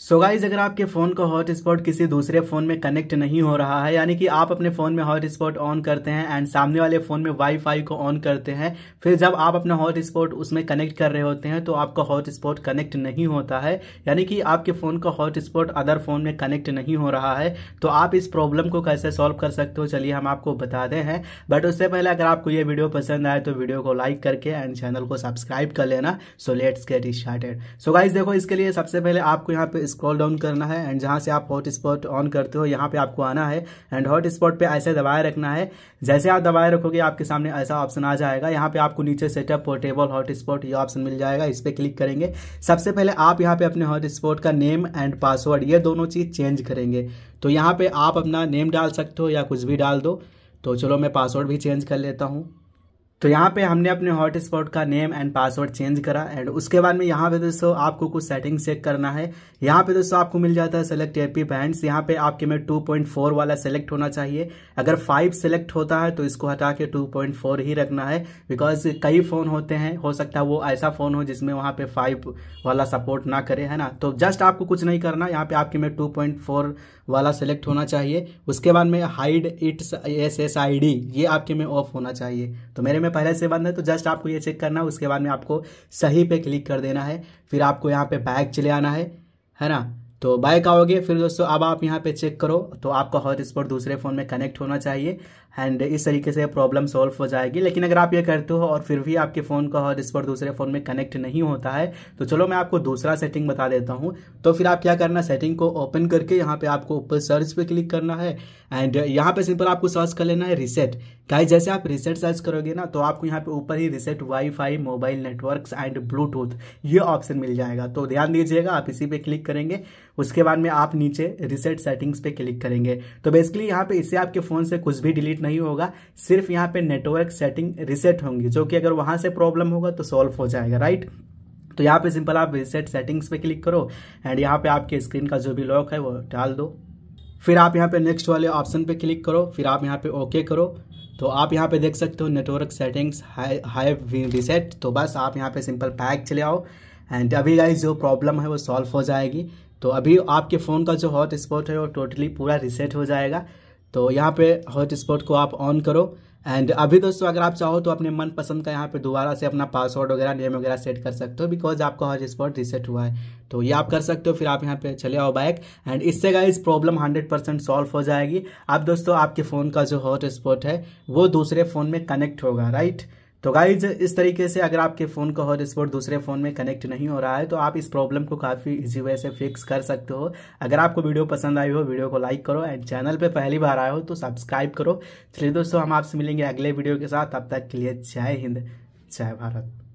सो so guys अगर आपके phone का हॉटस्पॉट किसी दूसरे फ़ोन में कनेक्ट नहीं हो रहा है यानी कि आप अपने फ़ोन में हॉटस्पॉट ऑन करते हैं एंड सामने वाले फ़ोन में वाईफाई को ऑन करते हैं फिर जब आप अपना हॉटस्पॉट उसमें कनेक्ट कर रहे होते हैं तो आपका हॉटस्पॉट कनेक्ट नहीं होता है यानी कि आपके फ़ोन का हॉटस्पॉट अदर फ़ोन में कनेक्ट नहीं हो रहा है तो आप इस प्रॉब्लम को कैसे सॉल्व कर सकते हो चलिए हम आपको बताते हैं बट उससे पहले अगर आपको ये वीडियो पसंद आए तो वीडियो को लाइक करके एंड चैनल को सब्सक्राइब कर लेना so let's get started so guys देखो इसके लिए सबसे पहले आपको यहाँ पे स्क्रॉल डाउन करना है एंड जहाँ से आप हॉटस्पॉट ऑन करते हो यहाँ पे आपको आना है एंड हॉटस्पॉट पे ऐसे दबाए रखना है जैसे आप दबाए रखोगे आपके सामने ऐसा ऑप्शन आ जाएगा यहाँ पे आपको नीचे सेटअप पोर्टेबल हॉटस्पॉट ये ऑप्शन मिल जाएगा इस पर क्लिक करेंगे सबसे पहले आप यहाँ पे अपने हॉटस्पॉट का नेम एंड पासवर्ड ये दोनों चीज़ चेंज करेंगे तो यहाँ पे आप अपना नेम डाल सकते हो या कुछ भी डाल दो तो चलो मैं पासवर्ड भी चेंज कर लेता हूँ तो यहाँ पे हमने अपने हॉटस्पॉट का नेम एंड पासवर्ड चेंज करा एंड उसके बाद में यहाँ पे दोस्तों आपको कुछ सेटिंग चेक करना है यहाँ पे दोस्तों आपको मिल जाता है सेलेक्ट एपी बैंड्स यहाँ पे आपके में 2.4 वाला सेलेक्ट होना चाहिए अगर 5 सेलेक्ट होता है तो इसको हटा के 2.4 ही रखना है बिकॉज कई फ़ोन होते हैं हो सकता है वो ऐसा फ़ोन हो जिसमें वहां पे फाइव वाला सपोर्ट ना करे है ना तो जस्ट आपको कुछ नहीं करना यहाँ पे आपके में टू वाला सेलेक्ट होना चाहिए उसके बाद में हाइड इट्स एस ये आपके में ऑफ होना चाहिए तो मेरे में पहले से बंद है तो जस्ट आपको ये चेक करना है उसके बाद में आपको सही पे क्लिक कर देना है फिर आपको यहाँ पे बैक चले आना है है ना तो बाय आओगे फिर दोस्तों अब आप यहाँ पे चेक करो तो आपका हॉटस्पॉट दूसरे फ़ोन में कनेक्ट होना चाहिए एंड इस तरीके से प्रॉब्लम सॉल्व हो जाएगी लेकिन अगर आप ये करते हो और फिर भी आपके फ़ोन का हॉटस्पॉट दूसरे फ़ोन में कनेक्ट नहीं होता है तो चलो मैं आपको दूसरा सेटिंग बता देता हूँ तो फिर आप क्या करना सेटिंग को ओपन करके यहाँ पे आपको ऊपर सर्च पे क्लिक करना है एंड यहाँ पे सिंपल आपको सर्च कर लेना है रिसेट क्या जैसे आप रिसेट सर्च करोगे ना तो आपको यहाँ पे ऊपर ही reset WiFi mobile networks and Bluetooth ये ऑप्शन मिल जाएगा तो ध्यान दीजिएगा आप इसी पे क्लिक करेंगे उसके बाद में आप नीचे रिसेट सेटिंग्स पे क्लिक करेंगे तो बेसिकली यहाँ पे इससे आपके फ़ोन से कुछ भी डिलीट नहीं होगा सिर्फ यहाँ पे नेटवर्क सेटिंग रिसेट होंगी जो कि अगर वहां से प्रॉब्लम होगा तो सॉल्व हो जाएगा राइट तो यहाँ पे सिंपल आप रिसेट सेटिंग्स पे क्लिक करो एंड यहाँ पे आपके स्क्रीन का जो भी लॉक है वो डाल दो फिर आप यहाँ पे नेक्स्ट वाले ऑप्शन पे क्लिक करो फिर आप यहाँ पे ओके करो तो आप यहाँ पे देख सकते हो नेटवर्क सेटिंग्स हाई हाई रिसेट तो बस आप यहाँ पे सिंपल पैक चले आओ एंड अभी गाइज जो प्रॉब्लम है वो सॉल्व हो जाएगी तो अभी आपके फ़ोन का जो हॉट स्पॉट है वो टोटली पूरा रिसेट हो जाएगा तो यहाँ पे हॉट स्पॉट को आप ऑन करो एंड अभी दोस्तों अगर आप चाहो तो अपने मनपसंद का यहाँ पे दोबारा से अपना पासवर्ड वगैरह नेम वगैरह सेट कर सकते हो बिकॉज आपका हॉट स्पॉट रिसेट हुआ है तो ये आप कर सकते हो फिर आप यहाँ पे चले आओ बाइक एंड इससे इस प्रॉब्लम 100 परसेंट सॉल्व हो जाएगी अब दोस्तों आपके फ़ोन का जो हॉट स्पॉट है वो दूसरे फ़ोन में कनेक्ट होगा राइट तो गाइज इस तरीके से अगर आपके फ़ोन का हॉटस्पॉट दूसरे फ़ोन में कनेक्ट नहीं हो रहा है तो आप इस प्रॉब्लम को काफ़ी इजी वे से फिक्स कर सकते हो अगर आपको वीडियो पसंद आई हो वीडियो को लाइक करो एंड चैनल पे पहली बार आए हो तो सब्सक्राइब करो चलिए दोस्तों हम आपसे मिलेंगे अगले वीडियो के साथ अब तक के लिए जय हिंद जय भारत